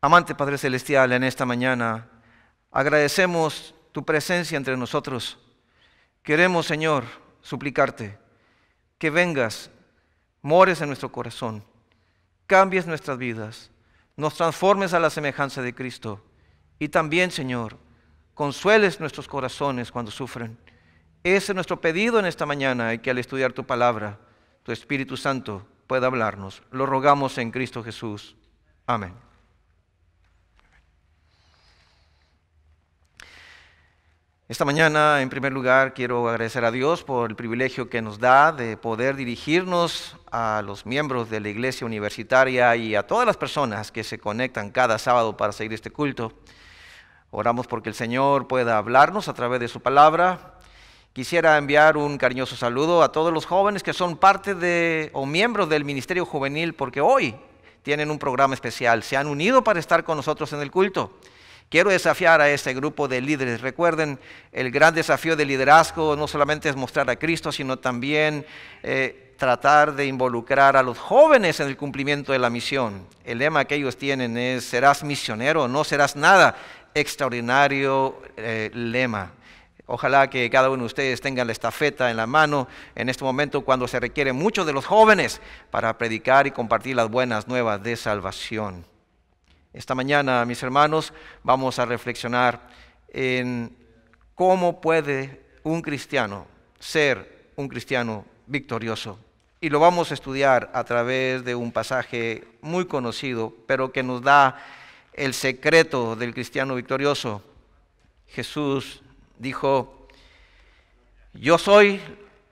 Amante Padre Celestial, en esta mañana agradecemos tu presencia entre nosotros. Queremos, Señor, suplicarte que vengas, mores en nuestro corazón, cambies nuestras vidas, nos transformes a la semejanza de Cristo y también, Señor, consueles nuestros corazones cuando sufren. Ese es nuestro pedido en esta mañana y que al estudiar tu palabra, tu Espíritu Santo pueda hablarnos. Lo rogamos en Cristo Jesús. Amén. Esta mañana, en primer lugar, quiero agradecer a Dios por el privilegio que nos da de poder dirigirnos a los miembros de la Iglesia Universitaria y a todas las personas que se conectan cada sábado para seguir este culto. Oramos porque el Señor pueda hablarnos a través de su palabra. Quisiera enviar un cariñoso saludo a todos los jóvenes que son parte de o miembros del Ministerio Juvenil porque hoy tienen un programa especial, se han unido para estar con nosotros en el culto. Quiero desafiar a este grupo de líderes. Recuerden, el gran desafío del liderazgo no solamente es mostrar a Cristo, sino también eh, tratar de involucrar a los jóvenes en el cumplimiento de la misión. El lema que ellos tienen es, serás misionero, no serás nada. Extraordinario eh, lema. Ojalá que cada uno de ustedes tenga la estafeta en la mano en este momento cuando se requiere mucho de los jóvenes para predicar y compartir las buenas nuevas de salvación. Esta mañana, mis hermanos, vamos a reflexionar en cómo puede un cristiano ser un cristiano victorioso. Y lo vamos a estudiar a través de un pasaje muy conocido, pero que nos da el secreto del cristiano victorioso. Jesús dijo, yo soy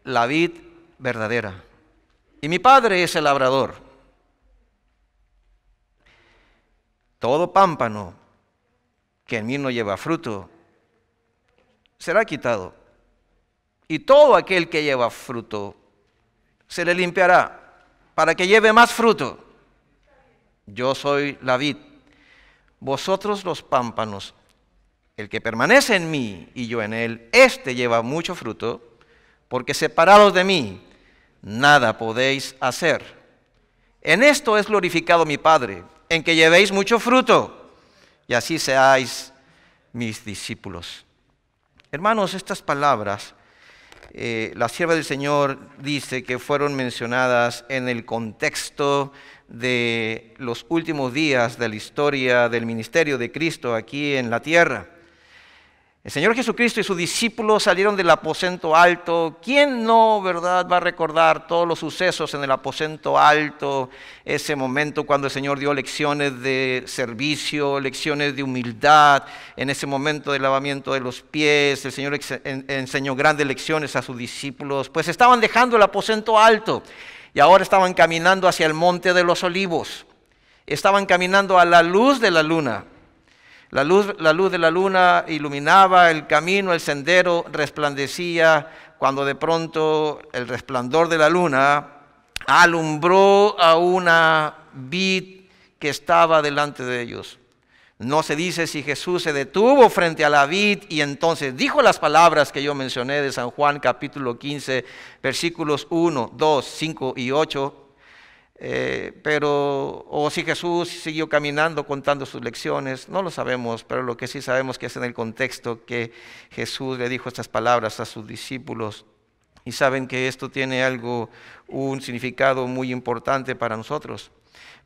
la vid verdadera y mi padre es el labrador. todo pámpano que en mí no lleva fruto será quitado. Y todo aquel que lleva fruto se le limpiará para que lleve más fruto. Yo soy la vid, vosotros los pámpanos. El que permanece en mí y yo en él, éste lleva mucho fruto, porque separados de mí, nada podéis hacer. En esto es glorificado mi Padre en que llevéis mucho fruto y así seáis mis discípulos. Hermanos, estas palabras, eh, la sierva del Señor dice que fueron mencionadas en el contexto de los últimos días de la historia del ministerio de Cristo aquí en la tierra. El Señor Jesucristo y sus discípulos salieron del aposento alto. ¿Quién no, verdad, va a recordar todos los sucesos en el aposento alto? Ese momento cuando el Señor dio lecciones de servicio, lecciones de humildad, en ese momento del lavamiento de los pies, el Señor enseñó grandes lecciones a sus discípulos. Pues estaban dejando el aposento alto y ahora estaban caminando hacia el monte de los olivos. Estaban caminando a la luz de la luna la luz, de la luna iluminaba el camino, el sendero resplandecía cuando de pronto el resplandor de la luna alumbró a una vid que estaba delante de ellos. No se dice si Jesús se detuvo frente a la vid y entonces dijo las palabras que yo mencioné de San Juan capítulo 15 versículos 1, 2, 5 y 8 eh, pero, o si Jesús siguió caminando contando sus lecciones, no lo sabemos, pero lo que sí sabemos que es en el contexto que Jesús le dijo estas palabras a sus discípulos. Y saben que esto tiene algo, un significado muy importante para nosotros,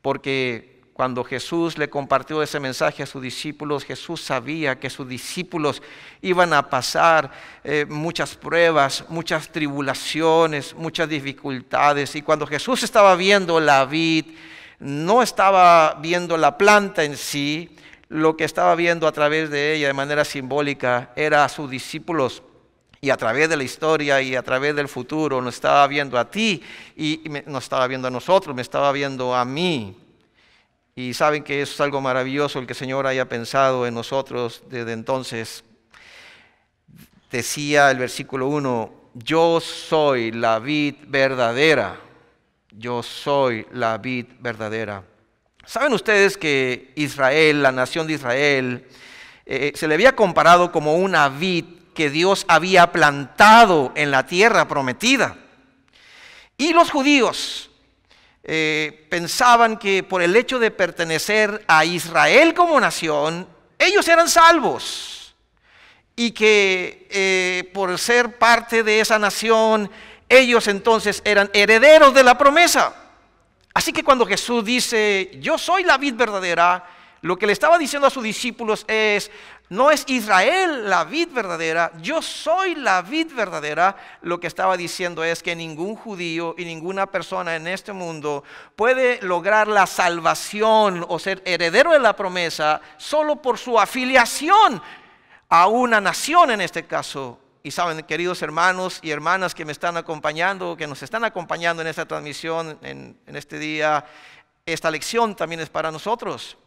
porque cuando Jesús le compartió ese mensaje a sus discípulos, Jesús sabía que sus discípulos iban a pasar eh, muchas pruebas, muchas tribulaciones, muchas dificultades. Y cuando Jesús estaba viendo la vid, no estaba viendo la planta en sí, lo que estaba viendo a través de ella de manera simbólica era a sus discípulos. Y a través de la historia y a través del futuro no estaba viendo a ti y no estaba viendo a nosotros, me estaba viendo a mí. Y saben que eso es algo maravilloso el que el Señor haya pensado en nosotros desde entonces. Decía el versículo 1, yo soy la vid verdadera, yo soy la vid verdadera. ¿Saben ustedes que Israel, la nación de Israel, eh, se le había comparado como una vid que Dios había plantado en la tierra prometida? Y los judíos, eh, pensaban que por el hecho de pertenecer a Israel como nación, ellos eran salvos. Y que eh, por ser parte de esa nación, ellos entonces eran herederos de la promesa. Así que cuando Jesús dice, yo soy la vid verdadera, lo que le estaba diciendo a sus discípulos es, no es Israel la vid verdadera, yo soy la vid verdadera. Lo que estaba diciendo es que ningún judío y ninguna persona en este mundo puede lograr la salvación o ser heredero de la promesa solo por su afiliación a una nación en este caso. Y saben, queridos hermanos y hermanas que me están acompañando, que nos están acompañando en esta transmisión, en, este día, esta lección también es para nosotros.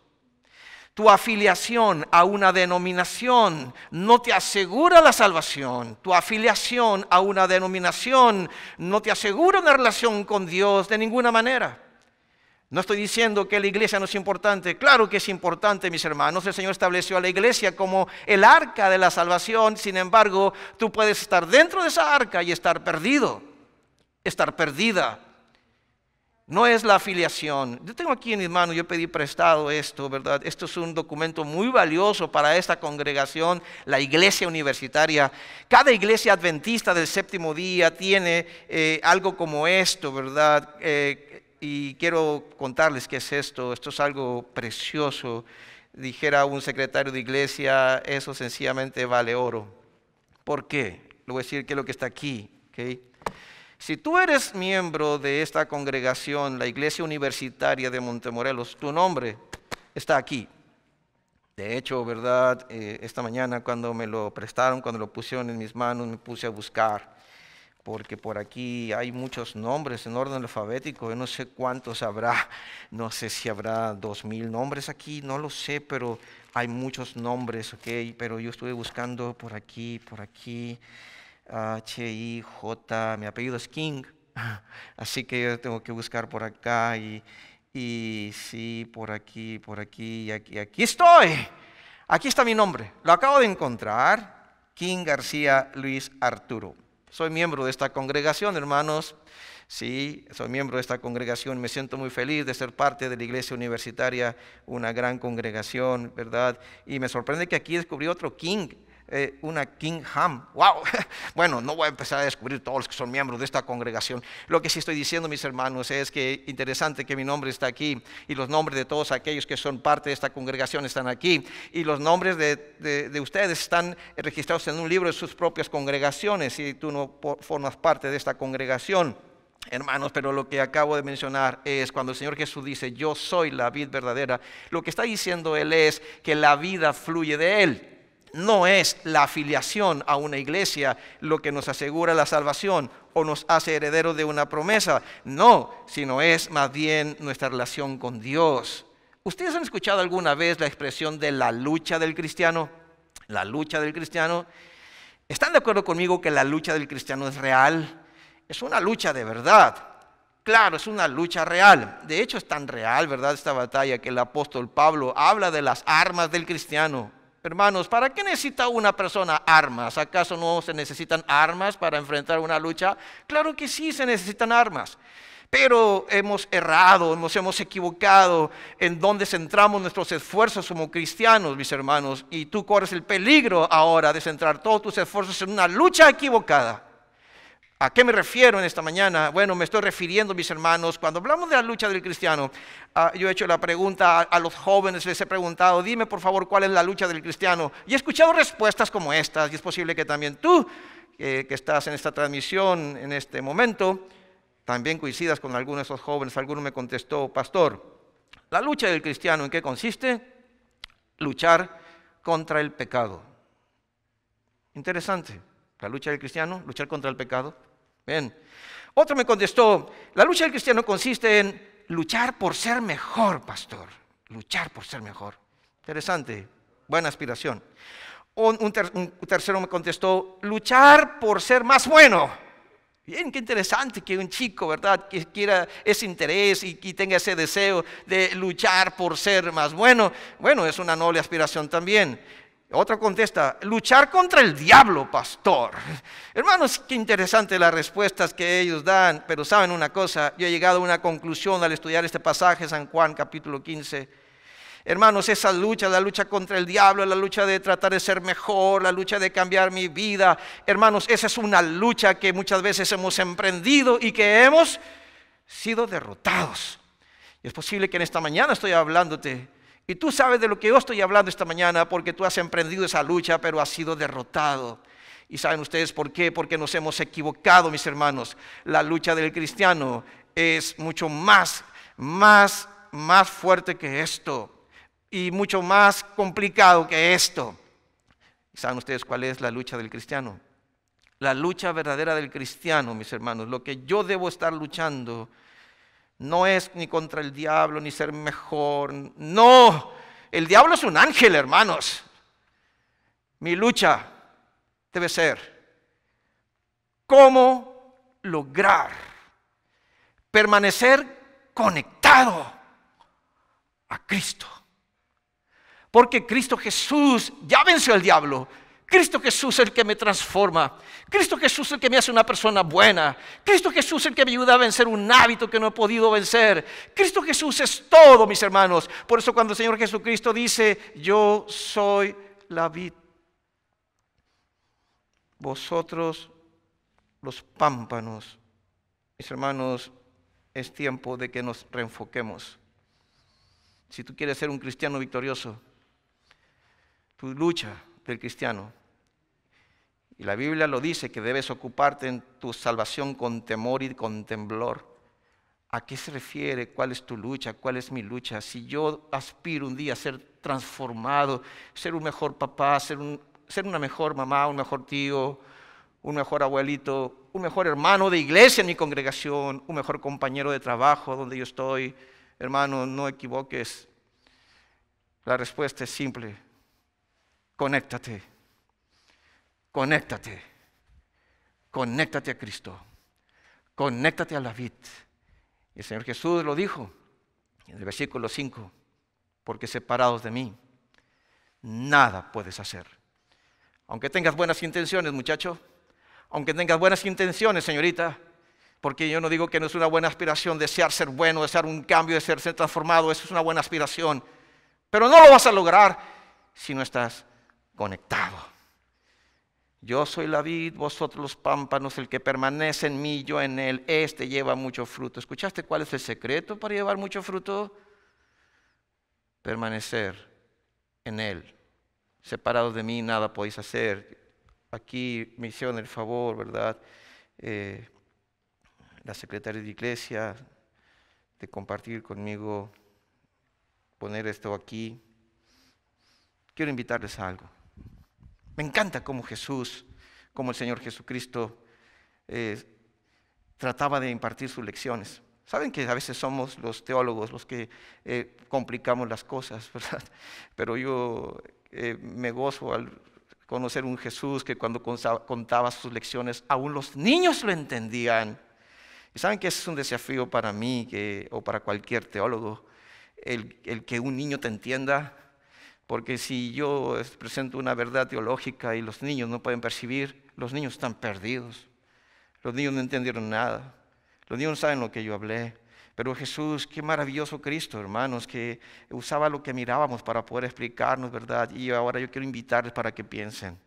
Tu afiliación a una denominación no te asegura la salvación. Tu afiliación a una denominación no te asegura una relación con Dios de ninguna manera. No estoy diciendo que la iglesia no es importante. Claro que es importante, mis hermanos. El Señor estableció a la iglesia como el arca de la salvación. Sin embargo, tú puedes estar dentro de esa arca y estar perdido, estar perdida. No es la afiliación. Yo tengo aquí en mis manos, yo pedí prestado esto, ¿verdad? Esto es un documento muy valioso para esta congregación, la iglesia universitaria. Cada iglesia adventista del séptimo día tiene eh, algo como esto, ¿verdad? Eh, y quiero contarles qué es esto. Esto es algo precioso. Dijera un secretario de iglesia, eso sencillamente vale oro. ¿Por qué? Le voy a decir qué es lo que está aquí. ¿okay? Si tú eres miembro de esta congregación, la Iglesia Universitaria de Montemorelos, tu nombre está aquí. De hecho, ¿verdad? Eh, esta mañana cuando me lo prestaron, cuando lo pusieron en mis manos, me puse a buscar, porque por aquí hay muchos nombres en orden alfabético, yo no sé cuántos habrá, no sé si habrá dos mil nombres aquí, no lo sé, pero hay muchos nombres, ¿ok? Pero yo estuve buscando por aquí, por aquí. H-I-J, mi apellido es King, así que yo tengo que buscar por acá y, sí, por aquí, por aquí, y aquí, aquí estoy. Aquí está mi nombre, lo acabo de encontrar, King García Luis Arturo. Soy miembro de esta congregación, hermanos. Sí, soy miembro de esta congregación, me siento muy feliz de ser parte de la iglesia universitaria, una gran congregación, ¿verdad? Y me sorprende que aquí descubrí otro King, eh, una Kingham ¡Wow! Bueno, no voy a empezar a descubrir todos los que son miembros de esta congregación. Lo que sí estoy diciendo, mis hermanos, es que interesante que mi nombre está aquí y los nombres de todos aquellos que son parte de esta congregación están aquí y los nombres de, ustedes están registrados en un libro de sus propias congregaciones Si tú no formas parte de esta congregación. Hermanos, pero lo que acabo de mencionar es cuando el Señor Jesús dice, yo soy la vid verdadera, lo que está diciendo Él es que la vida fluye de Él. No es la afiliación a una iglesia lo que nos asegura la salvación o nos hace herederos de una promesa, no, sino es más bien nuestra relación con Dios. ¿Ustedes han escuchado alguna vez la expresión de la lucha del cristiano? La lucha del cristiano. ¿Están de acuerdo conmigo que la lucha del cristiano es real? Es una lucha de verdad. Claro, es una lucha real. De hecho, es tan real, ¿verdad? Esta batalla que el apóstol Pablo habla de las armas del cristiano. Hermanos, ¿para qué necesita una persona armas? ¿Acaso no se necesitan armas para enfrentar una lucha? Claro que sí se necesitan armas. Pero hemos errado, nos hemos equivocado en dónde centramos nuestros esfuerzos como cristianos, mis hermanos. Y tú corres el peligro ahora de centrar todos tus esfuerzos en una lucha equivocada. ¿A qué me refiero en esta mañana? Bueno, me estoy refiriendo, mis hermanos, cuando hablamos de la lucha del cristiano, ah, yo he hecho la pregunta a, los jóvenes, les he preguntado, dime por favor cuál es la lucha del cristiano. Y he escuchado respuestas como estas, y es posible que también tú, que estás en esta transmisión en este momento, también coincidas con algunos de esos jóvenes. Alguno me contestó, pastor, la lucha del cristiano, ¿en qué consiste? Luchar contra el pecado. Interesante. La lucha del cristiano, luchar contra el pecado. Bien. Otro me contestó, la lucha del cristiano consiste en luchar por ser mejor, pastor. Luchar por ser mejor. Interesante, buena aspiración. Un, tercero me contestó, luchar por ser más bueno. Bien, qué interesante que un chico, ¿verdad?, que quiera ese interés y, que tenga ese deseo de luchar por ser más bueno. Bueno, es una noble aspiración también. Otro contesta, luchar contra el diablo, pastor. Hermanos, qué interesante las respuestas que ellos dan, pero saben una cosa, yo he llegado a una conclusión al estudiar este pasaje, San Juan capítulo 15. Hermanos, esa lucha, la lucha contra el diablo, la lucha de tratar de ser mejor, la lucha de cambiar mi vida, hermanos, esa es una lucha que muchas veces hemos emprendido y que hemos sido derrotados. Y es posible que en esta mañana estoy hablándote y tú sabes de lo que yo estoy hablando esta mañana porque tú has emprendido esa lucha, pero has sido derrotado. Y saben ustedes por qué, porque nos hemos equivocado, mis hermanos. La lucha del cristiano es mucho más, más, más fuerte que esto y mucho más complicado que esto. ¿Saben ustedes cuál es la lucha del cristiano? La lucha verdadera del cristiano, mis hermanos, lo que yo debo estar luchando no es ni contra el diablo, ni ser mejor. No, el diablo es un ángel, hermanos. Mi lucha debe ser cómo lograr permanecer conectado a Cristo. Porque Cristo Jesús ya venció al diablo, Cristo Jesús es el que me transforma. Cristo Jesús es el que me hace una persona buena. Cristo Jesús es el que me ayuda a vencer un hábito que no he podido vencer. Cristo Jesús es todo, mis hermanos. Por eso cuando el Señor Jesucristo dice, yo soy la vida, vosotros los pámpanos. Mis hermanos, es tiempo de que nos reenfoquemos. Si tú quieres ser un cristiano victorioso, tu lucha del cristiano y la Biblia lo dice que debes ocuparte en tu salvación con temor y con temblor. ¿A qué se refiere? ¿Cuál es tu lucha? ¿Cuál es mi lucha? Si yo aspiro un día a ser transformado, ser un mejor papá, ser, ser una mejor mamá, un mejor tío, un mejor abuelito, un mejor hermano de iglesia en mi congregación, un mejor compañero de trabajo donde yo estoy, hermano, no equivoques. La respuesta es simple. Conéctate conéctate. Conéctate a Cristo. Conéctate a la vid. Y el Señor Jesús lo dijo en el versículo 5, porque separados de mí, nada puedes hacer. Aunque tengas buenas intenciones, muchacho, aunque tengas buenas intenciones, señorita, porque yo no digo que no es una buena aspiración desear ser bueno, desear un cambio, desear ser transformado, eso es una buena aspiración, pero no lo vas a lograr si no estás conectado yo soy la vid, vosotros los pámpanos, el que permanece en mí, yo en él, este lleva mucho fruto. ¿Escuchaste cuál es el secreto para llevar mucho fruto? Permanecer en él. Separados de mí nada podéis hacer. Aquí me hicieron el favor, ¿verdad? Eh, la secretaria de iglesia, de compartir conmigo, poner esto aquí. Quiero invitarles a algo. Me encanta cómo Jesús, como el Señor Jesucristo eh, trataba de impartir sus lecciones. Saben que a veces somos los teólogos los que eh, complicamos las cosas, ¿verdad? Pero yo eh, me gozo al conocer un Jesús que cuando contaba sus lecciones, aún los niños lo entendían. Y saben que es un desafío para mí o para cualquier teólogo, el que un niño te entienda porque si yo presento una verdad teológica y los niños no pueden percibir, los niños están perdidos. Los niños no entendieron nada. Los niños no saben lo que yo hablé. Pero Jesús, qué maravilloso Cristo, hermanos, que usaba lo que mirábamos para poder explicarnos, ¿verdad? Y ahora yo quiero invitarles para que piensen.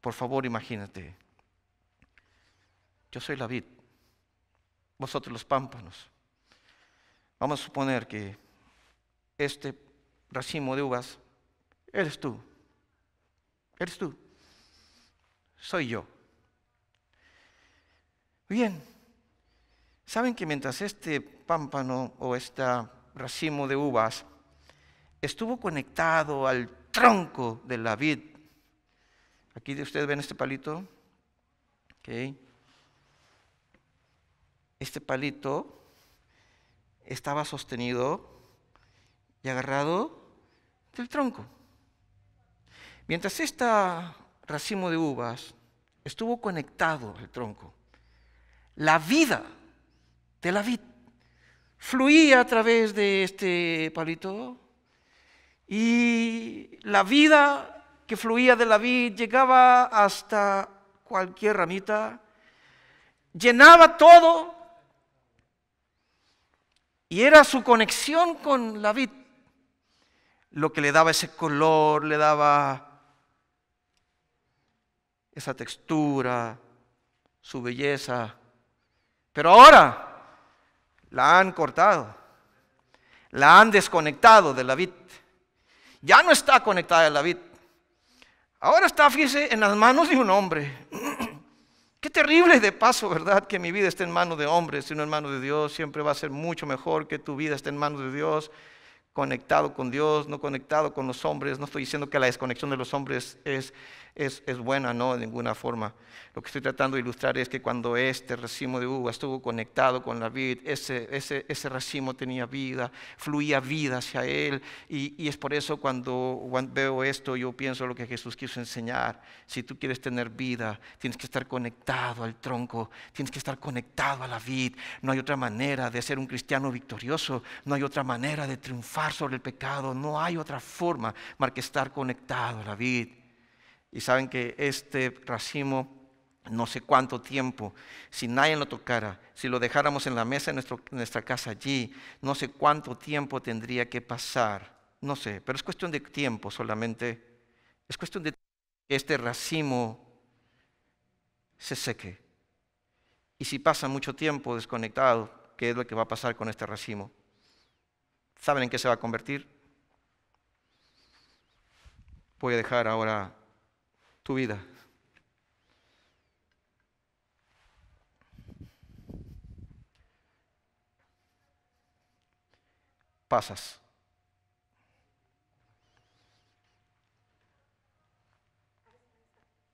Por favor, imagínate. Yo soy la vid, vosotros los pámpanos. Vamos a suponer que este racimo de uvas Eres tú. Eres tú. Soy yo. Bien. ¿Saben que mientras este pámpano o este racimo de uvas estuvo conectado al tronco de la vid, aquí ustedes ven este palito, este palito estaba sostenido y agarrado del tronco. Mientras este racimo de uvas estuvo conectado al tronco, la vida de la vid fluía a través de este palito y la vida que fluía de la vid llegaba hasta cualquier ramita, llenaba todo y era su conexión con la vid lo que le daba ese color, le daba esa textura, su belleza. Pero ahora la han cortado, la han desconectado de la vid. Ya no está conectada a la vid. Ahora está, fíjese, en las manos de un hombre. Qué terrible de paso, ¿verdad? Que mi vida esté en manos de hombres, no en manos de Dios. Siempre va a ser mucho mejor que tu vida esté en manos de Dios, conectado con Dios, no conectado con los hombres. No estoy diciendo que la desconexión de los hombres es, es, es, buena, no, de ninguna forma. Lo que estoy tratando de ilustrar es que cuando este racimo de uva estuvo conectado con la vid, ese, ese, ese racimo tenía vida, fluía vida hacia él. Y, y, es por eso cuando veo esto, yo pienso lo que Jesús quiso enseñar. Si tú quieres tener vida, tienes que estar conectado al tronco, tienes que estar conectado a la vid. No hay otra manera de ser un cristiano victorioso, no hay otra manera de triunfar sobre el pecado, no hay otra forma más que estar conectado a la vid. Y saben que este racimo, no sé cuánto tiempo, si nadie lo tocara, si lo dejáramos en la mesa de nuestro, nuestra casa allí, no sé cuánto tiempo tendría que pasar. No sé, pero es cuestión de tiempo solamente. Es cuestión de que este racimo se seque. Y si pasa mucho tiempo desconectado, ¿qué es lo que va a pasar con este racimo? ¿Saben en qué se va a convertir? Voy a dejar ahora tu vida. Pasas.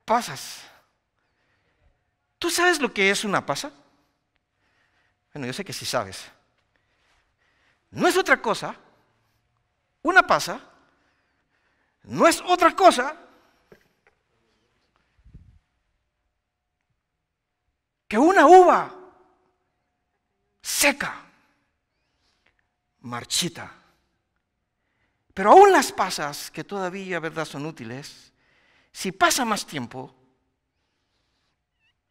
Pasas. ¿Tú sabes lo que es una pasa? Bueno, yo sé que sí sabes. No es otra cosa. Una pasa no es otra cosa que una uva seca, marchita. Pero aún las pasas, que todavía, ¿verdad?, son útiles, si pasa más tiempo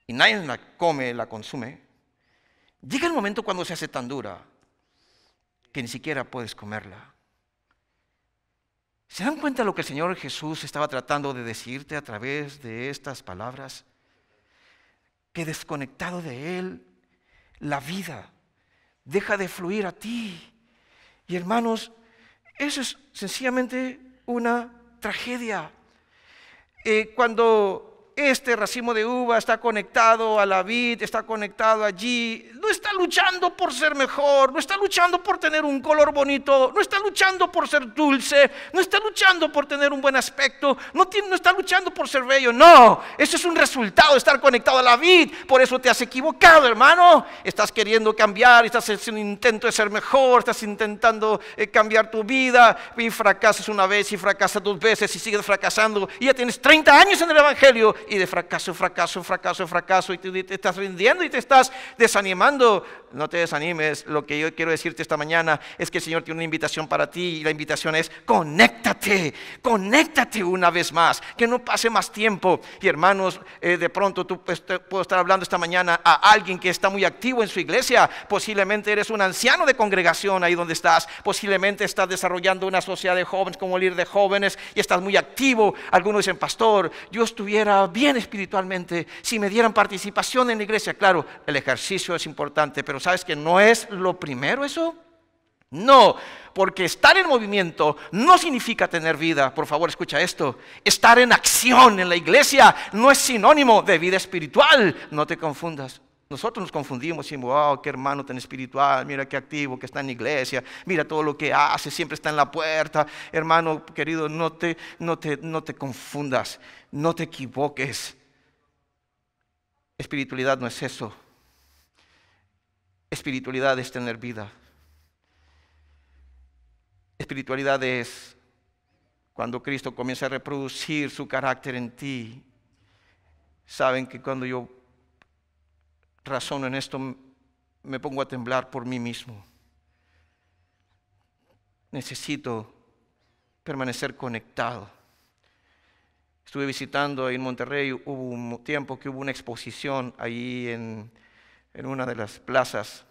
y nadie la come, la consume, llega el momento cuando se hace tan dura que ni siquiera puedes comerla. ¿Se dan cuenta de lo que el Señor Jesús estaba tratando de decirte a través de estas palabras? que desconectado de Él, la vida deja de fluir a ti. Y hermanos, eso es sencillamente una tragedia. Eh, cuando este racimo de uva está conectado a la vid, está conectado allí. No está luchando por ser mejor, no está luchando por tener un color bonito, no está luchando por ser dulce, no está luchando por tener un buen aspecto, no, no está luchando por ser bello. No, eso es un resultado de estar conectado a la vid. Por eso te has equivocado, hermano. Estás queriendo cambiar, estás haciendo un intento de ser mejor, estás intentando eh, cambiar tu vida y fracasas una vez y fracasas dos veces y sigues fracasando. Y ya tienes 30 años en el Evangelio y de fracaso, fracaso, fracaso, fracaso, y tú te estás rindiendo y te estás desanimando. No te desanimes, lo que yo quiero decirte esta mañana es que el Señor tiene una invitación para ti y la invitación es conéctate, conéctate una vez más, que no pase más tiempo. Y hermanos, eh, de pronto tú pues, puedo estar hablando esta mañana a alguien que está muy activo en su iglesia, posiblemente eres un anciano de congregación ahí donde estás, posiblemente estás desarrollando una sociedad de jóvenes como líder de jóvenes y estás muy activo. Algunos dicen, pastor, yo estuviera bien espiritualmente, si me dieran participación en la iglesia. Claro, el ejercicio es importante, pero ¿sabes que no es lo primero eso? No, porque estar en movimiento no significa tener vida. Por favor, escucha esto. Estar en acción en la iglesia no es sinónimo de vida espiritual. No te confundas. Nosotros nos confundimos y decimos, oh qué hermano tan espiritual, mira qué activo que está en la iglesia, mira todo lo que hace, siempre está en la puerta. Hermano querido, no te, no te, no te confundas, no te equivoques. Espiritualidad no es eso. Espiritualidad es tener vida. Espiritualidad es cuando Cristo comienza a reproducir su carácter en ti. Saben que cuando yo razón en esto me pongo a temblar por mí mismo. Necesito permanecer conectado. Estuve visitando en Monterrey, hubo un tiempo que hubo una exposición ahí en, en una de las plazas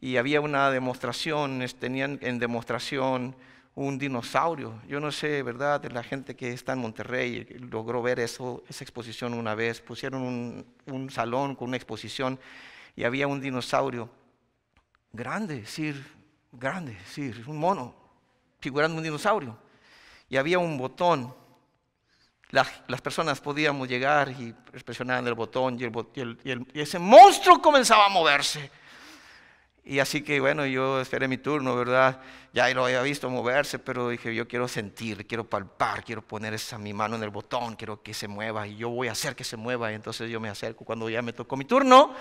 y había una demostración, tenían en demostración un dinosaurio. Yo no sé, ¿verdad?, de la gente que está en Monterrey logró ver eso, esa exposición una vez. Pusieron un, un salón con una exposición y había un dinosaurio grande, sí, grande, sí, un mono, figurando un dinosaurio. Y había un botón. Las, personas podíamos llegar y presionaban el botón y ese monstruo comenzaba a moverse. Y así que bueno, yo esperé mi turno, ¿verdad? Ya lo había visto moverse, pero dije, yo quiero sentir, quiero palpar, quiero poner esa, mi mano en el botón, quiero que se mueva y yo voy a hacer que se mueva. Y entonces yo me acerco cuando ya me tocó mi turno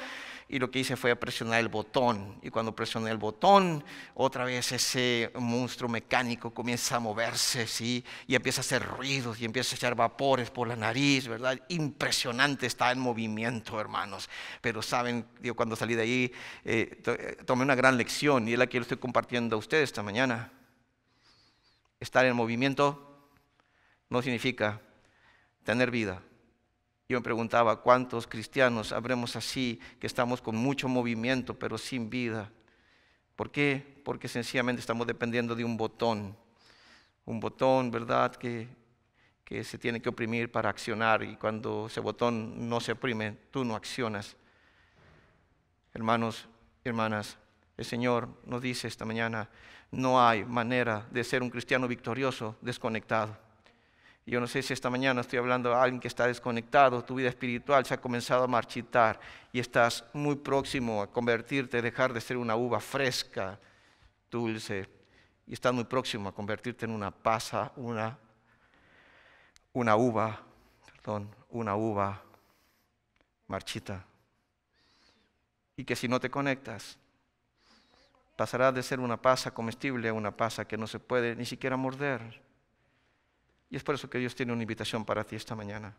y lo que hice fue presionar el botón. Y cuando presioné el botón, otra vez ese monstruo mecánico comienza a moverse, ¿sí? Y empieza a hacer ruidos y empieza a echar vapores por la nariz, ¿verdad? Impresionante, está en movimiento, hermanos. Pero saben, yo cuando salí de ahí eh, eh, tomé una gran lección y es la que yo estoy compartiendo a ustedes esta mañana. Estar en movimiento no significa tener vida. Yo me preguntaba cuántos cristianos habremos así, que estamos con mucho movimiento, pero sin vida. ¿Por qué? Porque sencillamente estamos dependiendo de un botón. Un botón, ¿verdad? Que, que se tiene que oprimir para accionar. Y cuando ese botón no se oprime, tú no accionas. Hermanos, hermanas, el Señor nos dice esta mañana, no hay manera de ser un cristiano victorioso desconectado. Yo no sé si esta mañana estoy hablando a alguien que está desconectado, tu vida espiritual se ha comenzado a marchitar y estás muy próximo a convertirte, dejar de ser una uva fresca, dulce, y estás muy próximo a convertirte en una pasa, una, una uva, perdón, una uva marchita. Y que si no te conectas, pasarás de ser una pasa comestible a una pasa que no se puede ni siquiera morder y es por eso que Dios tiene una invitación para ti esta mañana.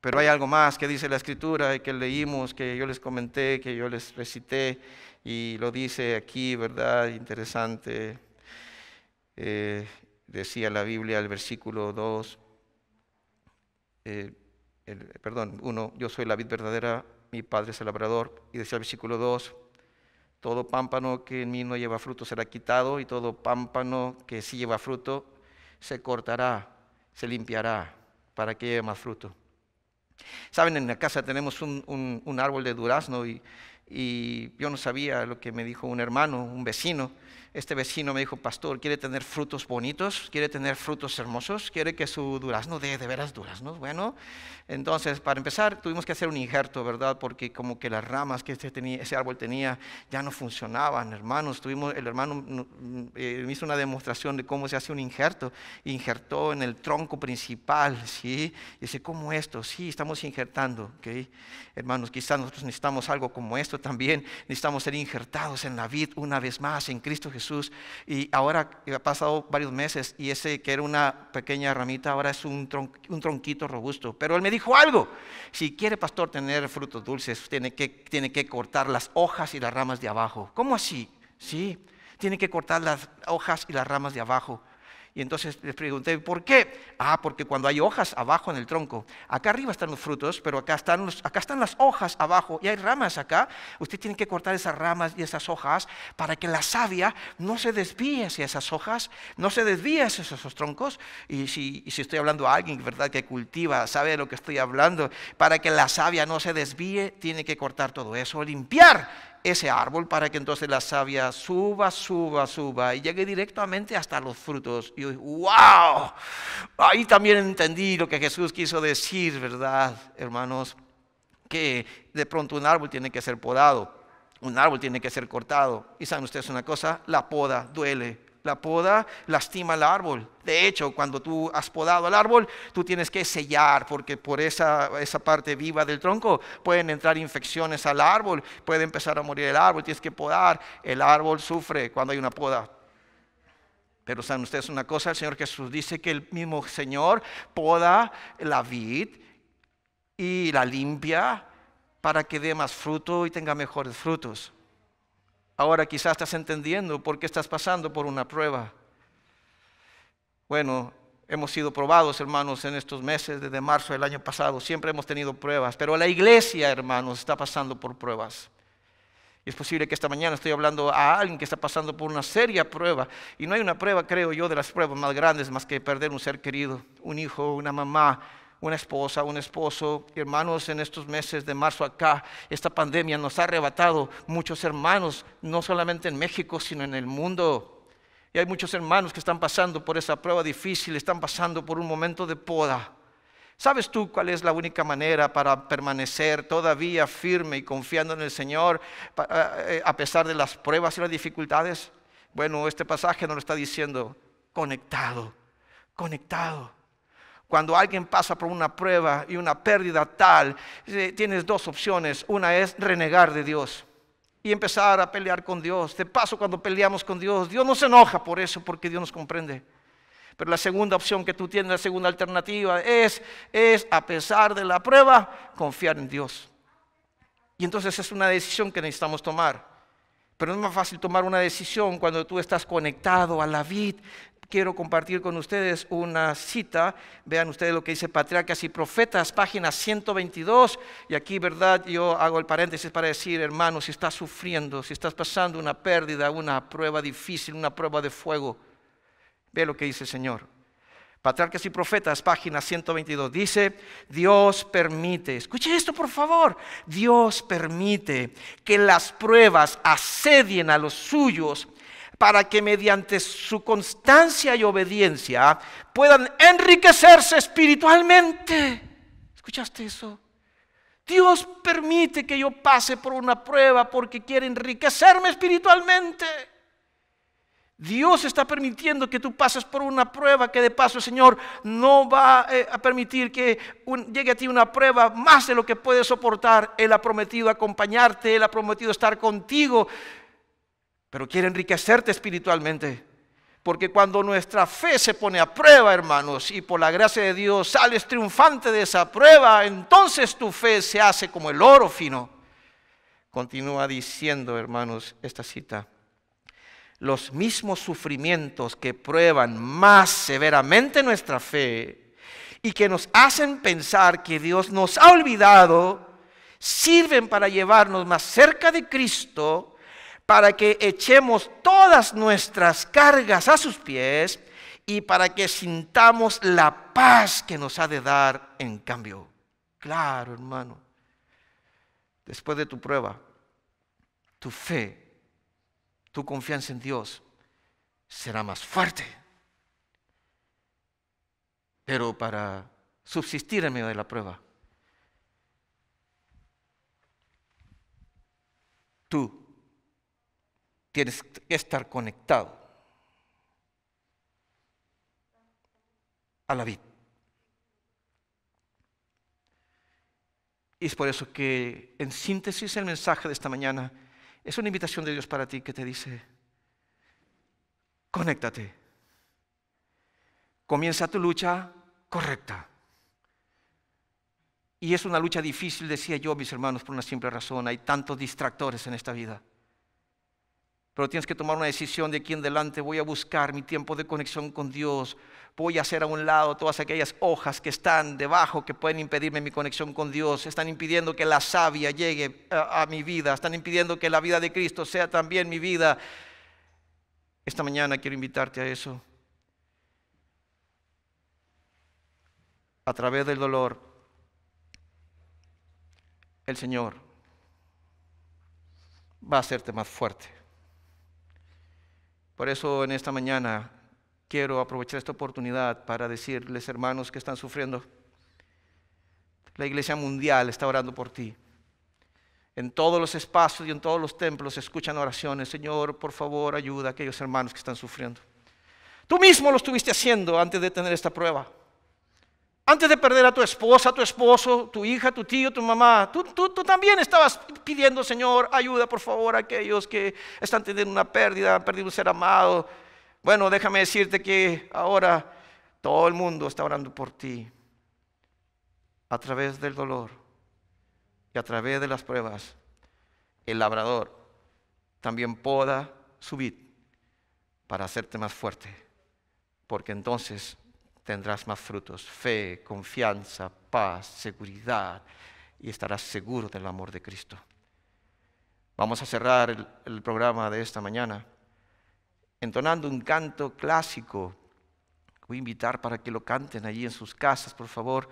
Pero hay algo más que dice la escritura y que leímos, que yo les comenté, que yo les recité y lo dice aquí, ¿verdad? Interesante. Eh, decía la Biblia, el versículo 2, eh, perdón, 1, yo soy la vid verdadera, mi padre es el labrador, y decía el versículo 2, todo pámpano que en mí no lleva fruto será quitado, y todo pámpano que sí lleva fruto se cortará, se limpiará para que lleve más fruto. Saben, en la casa tenemos un, un, un árbol de durazno y y yo no sabía lo que me dijo un hermano, un vecino. Este vecino me dijo, pastor, ¿quiere tener frutos bonitos? ¿Quiere tener frutos hermosos? ¿Quiere que su durazno dé de veras duraznos? Bueno, entonces para empezar tuvimos que hacer un injerto, ¿verdad? Porque como que las ramas que este tenía, ese árbol tenía ya no funcionaban, hermanos. Tuvimos, el hermano me eh, hizo una demostración de cómo se hace un injerto. Injertó en el tronco principal, ¿sí? Y dice, ¿cómo esto? Sí, estamos injertando, ¿ok? Hermanos, quizás nosotros necesitamos algo como esto también necesitamos ser injertados en la vid una vez más, en Cristo Jesús. Y ahora ha pasado varios meses y ese que era una pequeña ramita ahora es un, un tronquito robusto. Pero él me dijo algo, si quiere pastor tener frutos dulces, tiene que, tiene que cortar las hojas y las ramas de abajo. ¿Cómo así? Sí, tiene que cortar las hojas y las ramas de abajo. Y entonces les pregunté, ¿por qué? Ah, porque cuando hay hojas abajo en el tronco, acá arriba están los frutos, pero acá están, los, acá están las hojas abajo y hay ramas acá. Usted tiene que cortar esas ramas y esas hojas para que la savia no se desvíe hacia esas hojas, no se desvíe hacia esos troncos. Y si, si estoy hablando a alguien ¿verdad? que cultiva, sabe de lo que estoy hablando, para que la savia no se desvíe, tiene que cortar todo eso, limpiar ese árbol para que entonces la savia suba, suba, suba y llegue directamente hasta los frutos. Y yo, wow, ahí también entendí lo que Jesús quiso decir, ¿verdad, hermanos? Que de pronto un árbol tiene que ser podado, un árbol tiene que ser cortado. Y saben ustedes una cosa, la poda duele, la poda lastima al árbol. De hecho, cuando tú has podado al árbol, tú tienes que sellar, porque por esa, esa parte viva del tronco pueden entrar infecciones al árbol, puede empezar a morir el árbol, tienes que podar. El árbol sufre cuando hay una poda. Pero saben ustedes una cosa, el Señor Jesús dice que el mismo Señor poda la vid y la limpia para que dé más fruto y tenga mejores frutos. Ahora quizás estás entendiendo por qué estás pasando por una prueba. Bueno, hemos sido probados, hermanos, en estos meses, desde marzo del año pasado. Siempre hemos tenido pruebas, pero la iglesia, hermanos, está pasando por pruebas. Y es posible que esta mañana estoy hablando a alguien que está pasando por una seria prueba. Y no hay una prueba, creo yo, de las pruebas más grandes más que perder un ser querido, un hijo, una mamá, una esposa, un esposo. Hermanos, en estos meses de marzo acá, esta pandemia nos ha arrebatado muchos hermanos, no solamente en México, sino en el mundo. Y hay muchos hermanos que están pasando por esa prueba difícil, están pasando por un momento de poda. ¿Sabes tú cuál es la única manera para permanecer todavía firme y confiando en el Señor eh, eh, a pesar de las pruebas y las dificultades? Bueno, este pasaje nos lo está diciendo, conectado, conectado. Cuando alguien pasa por una prueba y una pérdida tal, tienes dos opciones. Una es renegar de Dios y empezar a pelear con Dios. De paso, cuando peleamos con Dios, Dios no se enoja por eso, porque Dios nos comprende. Pero la segunda opción que tú tienes, la segunda alternativa, es, es a pesar de la prueba, confiar en Dios. Y entonces es una decisión que necesitamos tomar. Pero no es más fácil tomar una decisión cuando tú estás conectado a la vid quiero compartir con ustedes una cita. Vean ustedes lo que dice Patriarcas y Profetas, página 122. Y aquí, ¿verdad? Yo hago el paréntesis para decir, hermano, si estás sufriendo, si estás pasando una pérdida, una prueba difícil, una prueba de fuego, ve lo que dice el Señor. Patriarcas y Profetas, página 122, dice, Dios permite, escuche esto por favor, Dios permite que las pruebas asedien a los suyos para que mediante su constancia y obediencia puedan enriquecerse espiritualmente. ¿Escuchaste eso? Dios permite que yo pase por una prueba porque quiere enriquecerme espiritualmente. Dios está permitiendo que tú pases por una prueba que de paso el Señor no va eh, a permitir que llegue a ti una prueba más de lo que puedes soportar. Él ha prometido acompañarte, Él ha prometido estar contigo pero quiere enriquecerte espiritualmente. Porque cuando nuestra fe se pone a prueba, hermanos, y por la gracia de Dios sales triunfante de esa prueba, entonces tu fe se hace como el oro fino. Continúa diciendo, hermanos, esta cita. Los mismos sufrimientos que prueban más severamente nuestra fe y que nos hacen pensar que Dios nos ha olvidado, sirven para llevarnos más cerca de Cristo para que echemos todas nuestras cargas a sus pies y para que sintamos la paz que nos ha de dar en cambio. Claro, hermano. Después de tu prueba, tu fe, tu confianza en Dios será más fuerte. Pero para subsistir en medio de la prueba, tú Tienes que estar conectado a la vida. Y es por eso que, en síntesis, el mensaje de esta mañana es una invitación de Dios para ti que te dice, conéctate, comienza tu lucha correcta. Y es una lucha difícil, decía yo, mis hermanos, por una simple razón. Hay tantos distractores en esta vida. Pero tienes que tomar una decisión de aquí en adelante. Voy a buscar mi tiempo de conexión con Dios. Voy a hacer a un lado todas aquellas hojas que están debajo, que pueden impedirme mi conexión con Dios. Están impidiendo que la savia llegue a, eh, a mi vida. Están impidiendo que la vida de Cristo sea también mi vida. Esta mañana quiero invitarte a eso. A través del dolor, el Señor va a hacerte más fuerte. Por eso en esta mañana quiero aprovechar esta oportunidad para decirles, hermanos que están sufriendo, la Iglesia Mundial está orando por ti. En todos los espacios y en todos los templos se escuchan oraciones. Señor, por favor, ayuda a aquellos hermanos que están sufriendo. Tú mismo lo estuviste haciendo antes de tener esta prueba. Antes de perder a tu esposa, tu esposo, tu hija, tu tío, tu mamá, tú, tú, tú, también estabas pidiendo, Señor, ayuda por favor a aquellos que están teniendo una pérdida, han perdido un ser amado. Bueno, déjame decirte que ahora todo el mundo está orando por ti a través del dolor y a través de las pruebas. El labrador también poda subir para hacerte más fuerte, porque entonces tendrás más frutos, fe, confianza, paz, seguridad y estarás seguro del amor de Cristo. Vamos a cerrar el, programa de esta mañana entonando un canto clásico. Voy a invitar para que lo canten allí en sus casas, por favor.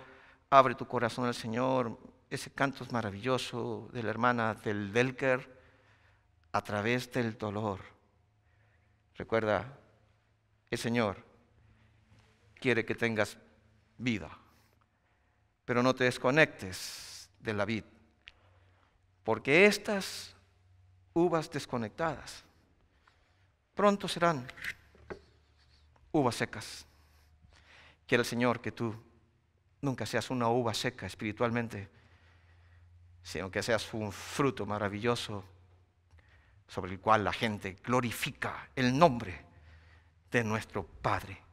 Abre tu corazón al Señor. Ese canto es maravilloso de la hermana del Delker a través del dolor. Recuerda, el Señor quiere que tengas vida, pero no te desconectes de la vid, porque estas uvas desconectadas pronto serán uvas secas. Quiere el Señor que tú nunca seas una uva seca espiritualmente, sino que seas un fruto maravilloso sobre el cual la gente glorifica el nombre de nuestro Padre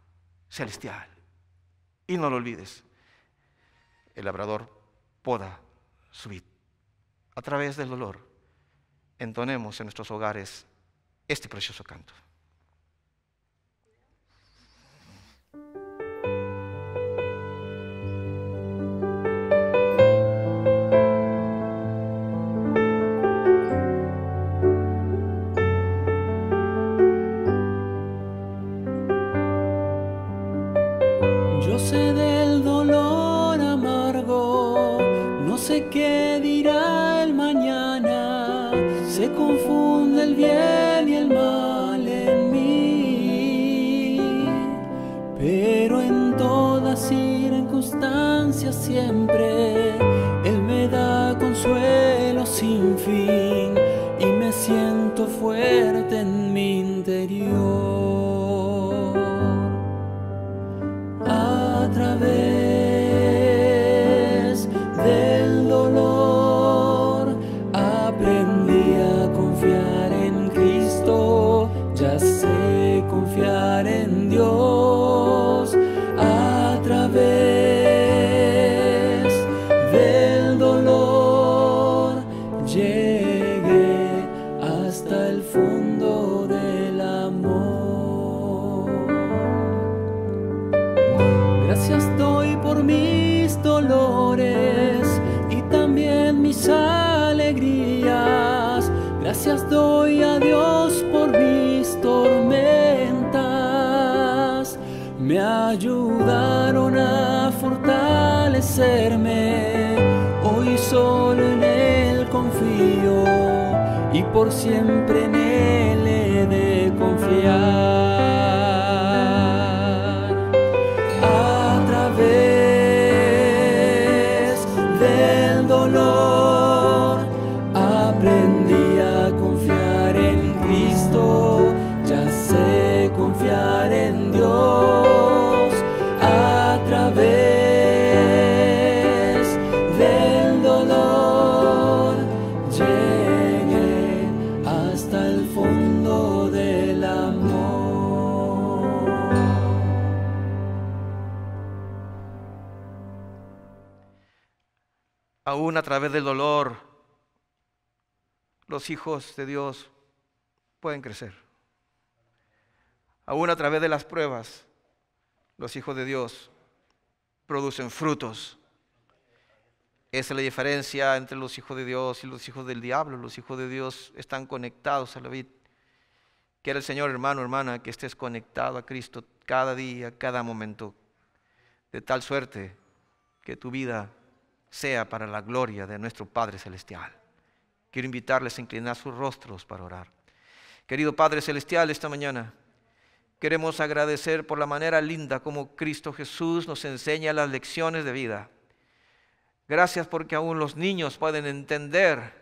celestial. Y no lo olvides, el labrador poda su A través del dolor, entonemos en nuestros hogares este precioso canto. se confunde el bien y el mal en mí, pero en todas circunstancias siempre Él me da consuelo sin fin y me siento fuerte en mí. ayudaron a fortalecerme. Hoy solo en Él confío y por siempre en Él he de confiar. a través del dolor, los hijos de Dios pueden crecer. Aún a través de las pruebas, los hijos de Dios producen frutos. Esa es la diferencia entre los hijos de Dios y los hijos del diablo. Los hijos de Dios están conectados a la vida. que el Señor, hermano, hermana, que estés conectado a Cristo cada día, cada momento, de tal suerte que tu vida sea para la gloria de nuestro Padre Celestial. Quiero invitarles a inclinar sus rostros para orar. Querido Padre Celestial, esta mañana queremos agradecer por la manera linda como Cristo Jesús nos enseña las lecciones de vida. Gracias porque aún los niños pueden entender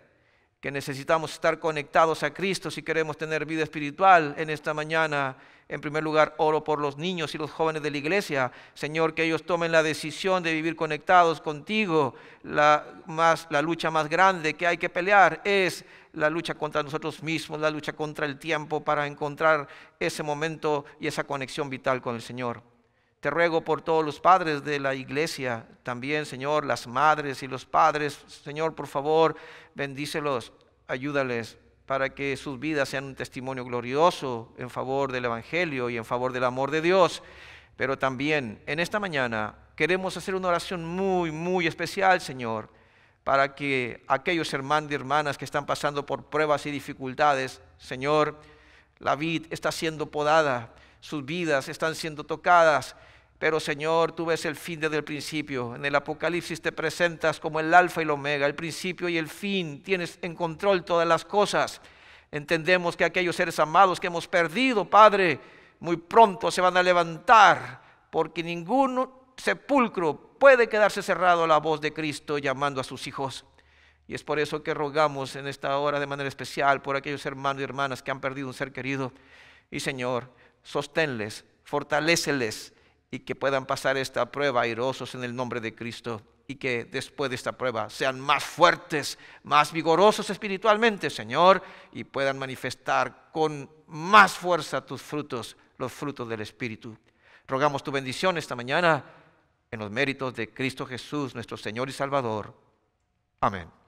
que necesitamos estar conectados a Cristo si queremos tener vida espiritual en esta mañana. En primer lugar, oro por los niños y los jóvenes de la iglesia. Señor, que ellos tomen la decisión de vivir conectados contigo. La, más, la lucha más grande que hay que pelear es la lucha contra nosotros mismos, la lucha contra el tiempo para encontrar ese momento y esa conexión vital con el Señor. Te ruego por todos los padres de la iglesia, también, Señor, las madres y los padres. Señor, por favor, bendícelos, ayúdales, para que sus vidas sean un testimonio glorioso en favor del Evangelio y en favor del amor de Dios. Pero también en esta mañana queremos hacer una oración muy, muy especial, Señor, para que aquellos hermanos y hermanas que están pasando por pruebas y dificultades, Señor, la vid está siendo podada, sus vidas están siendo tocadas, pero Señor, tú ves el fin desde el principio. En el Apocalipsis te presentas como el alfa y el omega, el principio y el fin. Tienes en control todas las cosas. Entendemos que aquellos seres amados que hemos perdido, Padre, muy pronto se van a levantar, porque ningún sepulcro puede quedarse cerrado a la voz de Cristo llamando a sus hijos. Y es por eso que rogamos en esta hora de manera especial por aquellos hermanos y hermanas que han perdido un ser querido. Y Señor, sosténles, fortaleceles y que puedan pasar esta prueba airosos en el nombre de Cristo y que después de esta prueba sean más fuertes, más vigorosos espiritualmente, Señor, y puedan manifestar con más fuerza tus frutos, los frutos del Espíritu. Rogamos tu bendición esta mañana en los méritos de Cristo Jesús, nuestro Señor y Salvador. Amén.